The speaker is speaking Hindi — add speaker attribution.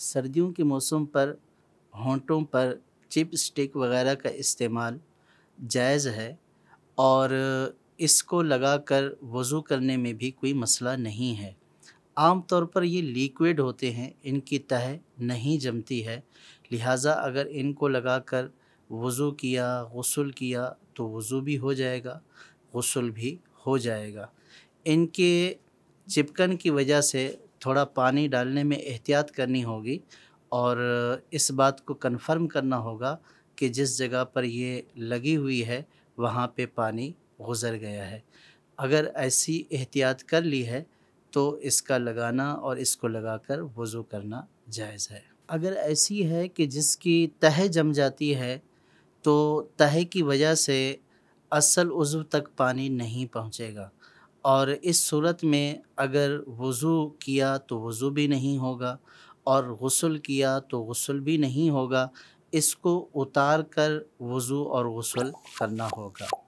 Speaker 1: सर्दियों के मौसम पर होंटों पर चिप स्टिक वगैरह का इस्तेमाल जायज़ है और इसको लगाकर वज़ू करने में भी कोई मसला नहीं है आम तौर पर ये लिक्विड होते हैं इनकी तह नहीं जमती है लिहाजा अगर इनको लगाकर वज़ू किया गसल किया तो वज़ू भी हो जाएगा गसल भी हो जाएगा इनके चिपकन की वजह से थोड़ा पानी डालने में एहतियात करनी होगी और इस बात को कन्फर्म करना होगा कि जिस जगह पर ये लगी हुई है वहाँ पे पानी गुज़र गया है अगर ऐसी एहतियात कर ली है तो इसका लगाना और इसको लगाकर वज़ू करना जायज़ है अगर ऐसी है कि जिसकी तह जम जाती है तो तह की वजह से असल उज़ु तक पानी नहीं पहुँचेगा और इस सूरत में अगर वज़ू किया तो वज़ू भी नहीं होगा और गसल किया तो गसल भी नहीं होगा इसको उतार कर वज़ू और गसल करना होगा